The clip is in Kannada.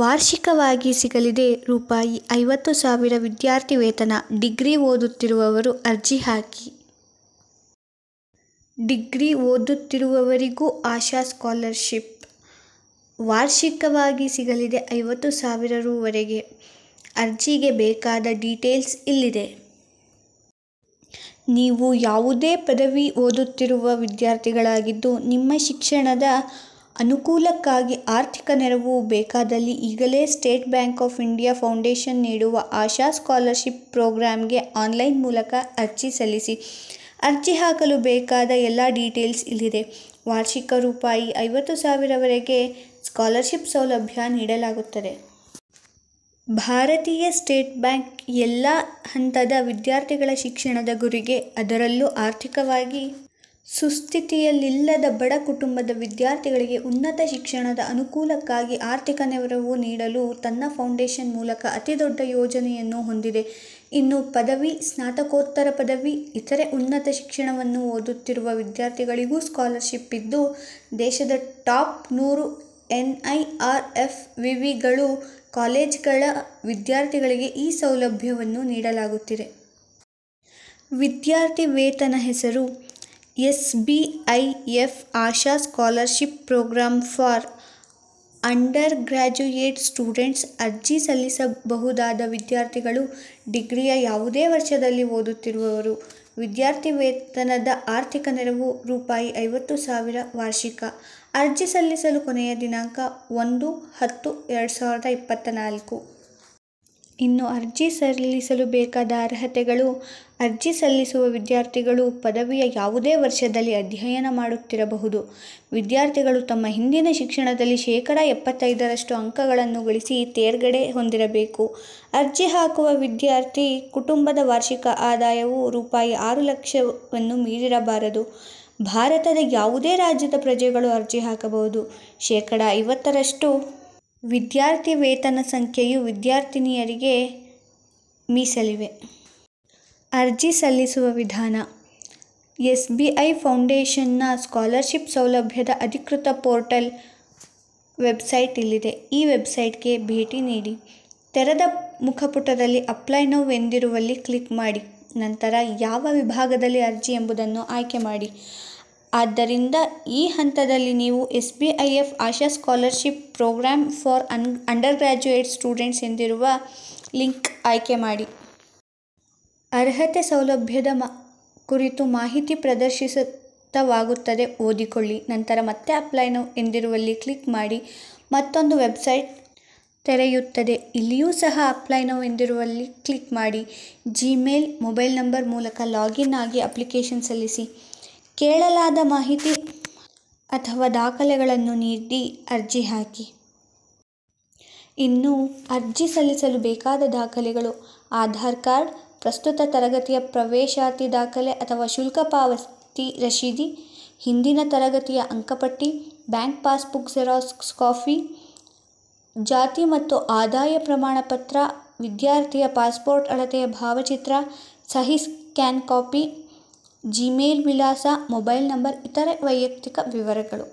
ವಾರ್ಷಿಕವಾಗಿ ಸಿಗಲಿದೆ ರೂಪಾಯಿ ಐವತ್ತು ಸಾವಿರ ವಿದ್ಯಾರ್ಥಿ ವೇತನ ಡಿಗ್ರಿ ಓದುತ್ತಿರುವವರು ಅರ್ಜಿ ಹಾಕಿ ಡಿಗ್ರಿ ಓದುತ್ತಿರುವವರಿಗೂ ಆಶಾ ಸ್ಕಾಲರ್ಶಿಪ್ ವಾರ್ಷಿಕವಾಗಿ ಸಿಗಲಿದೆ ಐವತ್ತು ಸಾವಿರ ರೂವರೆಗೆ ಅರ್ಜಿಗೆ ಬೇಕಾದ ಡೀಟೇಲ್ಸ್ ಇಲ್ಲಿದೆ ನೀವು ಯಾವುದೇ ಪದವಿ ಓದುತ್ತಿರುವ ವಿದ್ಯಾರ್ಥಿಗಳಾಗಿದ್ದು ನಿಮ್ಮ ಶಿಕ್ಷಣದ ಅನುಕೂಲಕ್ಕಾಗಿ ಆರ್ಥಿಕ ನೆರವು ಬೇಕಾದಲ್ಲಿ ಈಗಲೇ State Bank of India Foundation ನೀಡುವ ಆಶಾ ಸ್ಕಾಲರ್ಶಿಪ್ ಪ್ರೋಗ್ರಾಮ್ಗೆ ಆನ್ಲೈನ್ ಮೂಲಕ ಅರ್ಜಿ ಸಲ್ಲಿಸಿ. ಅರ್ಜಿ ಹಾಕಲು ಬೇಕಾದ ಎಲ್ಲ ಡೀಟೇಲ್ಸ್ ಇಲ್ಲಿದೆ. ವಾರ್ಷಿಕ ರೂಪಾಯಿ ಐವತ್ತು ಸಾವಿರವರೆಗೆ ಸ್ಕಾಲರ್ಶಿಪ್ ಸೌಲಭ್ಯ ನೀಡಲಾಗುತ್ತದೆ. ಭಾರತೀಯ ಸ್ಟೇಟ್ ಬ್ಯಾಂಕ್ ಎಲ್ಲ ಹಂತದ ವಿದ್ಯಾರ್ಥಿಗಳ ಶಿಕ್ಷಣದ ಗುರಿಗೆ, ಅದರಲ್ಲೂ ಆರ್ಥಿಕವಾಗಿ ಸುಸ್ಥಿತಿಯಲ್ಲಿಲ್ಲದ ಬಡ ಕುಟುಂಬದ ವಿದ್ಯಾರ್ಥಿಗಳಿಗೆ ಉನ್ನತ ಶಿಕ್ಷಣದ ಅನುಕೂಲಕ್ಕಾಗಿ ಆರ್ಥಿಕ ನೆರವು ನೀಡಲು ತನ್ನ ಫೌಂಡೇಶನ್ ಮೂಲಕ ಅತಿದೊಡ್ಡ ಯೋಜನೆಯನ್ನು ಹೊಂದಿದೆ. ಇನ್ನು ಪದವಿ, ಸ್ನಾತಕೋತ್ತರ ಪದವಿ, ಇತರೆ ಉನ್ನತ ಶಿಕ್ಷಣವನ್ನು ಓದುತ್ತಿರುವ ವಿದ್ಯಾರ್ಥಿಗಳಿಗೂ ಸ್ಕಾಲರ್ಶಿಪ್ ಇದ್ದು, ದೇಶದ ಟಾಪ್ ನೂರು ಎನ್ ಐ ಆರ್ ವಿ ವಿವಿಗಳು, ಕಾಲೇಜ್ಗಳ ವಿದ್ಯಾರ್ಥಿಗಳಿಗೆ ಈ ಸೌಲಭ್ಯವನ್ನು ನೀಡಲಾಗುತ್ತಿದೆ. ವಿದ್ಯಾರ್ಥಿ ವೇತನ ಹೆಸರು S B I F Asha scholarship programme for undergraduate students ಅರ್ಜಿ ಸಲ್ಲಿಸಬಹುದಾದ ವಿದ್ಯಾರ್ಥಿಗಳು ಡಿಗ್ರಿಯ ಯಾವುದೇ ವರ್ಷದಲ್ಲಿ ಓದುತ್ತಿರುವವರು ವಿದ್ಯಾರ್ಥಿ ವೇತನದ ಆರ್ಥಿಕ ನೆರವು ರೂಪಾಯಿ ಐವತ್ತು ಸಾವಿರ ವಾರ್ಷಿಕ ಅರ್ಜಿ ಸಲ್ಲಿಸಲು ಕೊನೆಯ ದಿನಾಂಕ ಒಂದು ಹತ್ತು ಎರಡು ಸಾವಿರದ ಇಪ್ಪತ್ತ ಇನ್ನು ಅರ್ಜಿ ಸಲ್ಲಿಸಲು ಬೇಕಾದ ಅರ್ಹತೆಗಳು ಅರ್ಜಿ ಸಲ್ಲಿಸುವ ವಿದ್ಯಾರ್ಥಿಗಳು ಪದವಿಯ ಯಾವುದೇ ವರ್ಷದಲ್ಲಿ ಅಧ್ಯಯನ ಮಾಡುತ್ತಿರಬಹುದು ವಿದ್ಯಾರ್ಥಿಗಳು ತಮ್ಮ ಹಿಂದಿನ ಶಿಕ್ಷಣದಲ್ಲಿ ಶೇಕಡ ಎಪ್ಪತ್ತೈದರಷ್ಟು ಅಂಕಗಳನ್ನು ಗಳಿಸಿ ತೇರ್ಗಡೆ ಹೊಂದಿರಬೇಕು ಅರ್ಜಿ ಹಾಕುವ ವಿದ್ಯಾರ್ಥಿ ಕುಟುಂಬದ ವಾರ್ಷಿಕ ಆದಾಯವು ರೂಪಾಯಿ ಆರು ಲಕ್ಷವನ್ನು ಮೀರಿರಬಾರದು ಭಾರತದ ಯಾವುದೇ ರಾಜ್ಯದ ಪ್ರಜೆಗಳು ಅರ್ಜಿ ಹಾಕಬಹುದು ಶೇಕಡ ಐವತ್ತರಷ್ಟು ವಿದ್ಯಾರ್ಥಿ ವೇತನ ಸಂಖ್ಯೆಯು ವಿದ್ಯಾರ್ಥಿನಿಯರಿಗೆ ಮೀಸಲಿವೆ ಅರ್ಜಿ ಸಲ್ಲಿಸುವ ವಿಧಾನ ಎಸ್ ಬಿ ಐ ಫೌಂಡೇಶನ್ನ ಸ್ಕಾಲರ್ಶಿಪ್ ಸೌಲಭ್ಯದ ಅಧಿಕೃತ ಪೋರ್ಟಲ್ ವೆಬ್ಸೈಟ್ ಇಲ್ಲಿದೆ ಈ ವೆಬ್ಸೈಟ್ಗೆ ಭೇಟಿ ನೀಡಿ ತೆರೆದ ಮುಖಪುಟದಲ್ಲಿ ಅಪ್ಲೈ ನೌ ಎಂದಿರುವಲ್ಲಿ ಕ್ಲಿಕ್ ಮಾಡಿ ನಂತರ ಯಾವ ವಿಭಾಗದಲ್ಲಿ ಅರ್ಜಿ ಎಂಬುದನ್ನು ಆಯ್ಕೆ ಮಾಡಿ ಆದ್ದರಿಂದ ಈ ಹಂತದಲ್ಲಿ ನೀವು S B I F Asha scholarship programme for un undergraduate students ಎಂದಿರುವ ಲಿಂಕ್ ಆಯ್ಕೆ ಮಾಡಿ ಅರ್ಹತೆ ಸೌಲಭ್ಯದ ಮ ಕುರಿತು ಮಾಹಿತಿ ಪ್ರದರ್ಶಿಸುತ್ತವಾಗುತ್ತದೆ ಓದಿಕೊಳ್ಳಿ ನಂತರ ಮತ್ತೆ ಅಪ್ಲೈ ಎಂದಿರುವಲ್ಲಿ ಕ್ಲಿಕ್ ಮಾಡಿ ಮತ್ತೊಂದು ವೆಬ್ಸೈಟ್ ತೆರೆಯುತ್ತದೆ ಇಲ್ಲಿಯೂ ಸಹ ಅಪ್ಲೈ ನೌ ಎಂದಿರುವಲ್ಲಿ ಕ್ಲಿಕ್ ಮಾಡಿ ಜಿಮೇಲ್ ಮೊಬೈಲ್ ನಂಬರ್ ಮೂಲಕ ಲಾಗಿನ್ ಆಗಿ ಅಪ್ಲಿಕೇಶನ್ ಸಲ್ಲಿಸಿ ಕೇಳಲಾದ ಮಾಹಿತಿ ಅಥವಾ ದಾಖಲೆಗಳನ್ನು ನೀಡಿ ಅರ್ಜಿ ಹಾಕಿ ಇನ್ನು ಅರ್ಜಿ ಸಲ್ಲಿಸಲು ಬೇಕಾದ ದಾಖಲೆಗಳು ಆಧಾರ್ ಕಾರ್ಡ್ ಪ್ರಸ್ತುತ ತರಗತಿಯ ಪ್ರವೇಶಾತಿ ದಾಖಲೆ ಅಥವಾ ಶುಲ್ಕ ಪಾವತಿ ರಶೀದಿ ಹಿಂದಿನ ತರಗತಿಯ ಅಂಕಪಟ್ಟಿ ಬ್ಯಾಂಕ್ ಪಾಸ್ಬುಕ್ ಜೆರಾಕ್ಸ್ ಕಾಫಿ ಜಾತಿ ಮತ್ತು ಆದಾಯ ಪ್ರಮಾಣಪತ್ರ ವಿದ್ಯಾರ್ಥಿಯ ಪಾಸ್ಪೋರ್ಟ್ ಅಳತೆಯ ಭಾವಚಿತ್ರ ಸಹಿ ಸ್ಕ್ಯಾನ್ ಕಾಪಿ ಜಿಮೇಲ್ ವಿಳಾಸ ಮೊಬೈಲ್ ನಂಬರ್ ಇತರೆ ವೈಯಕ್ತಿಕ ವಿವರಗಳು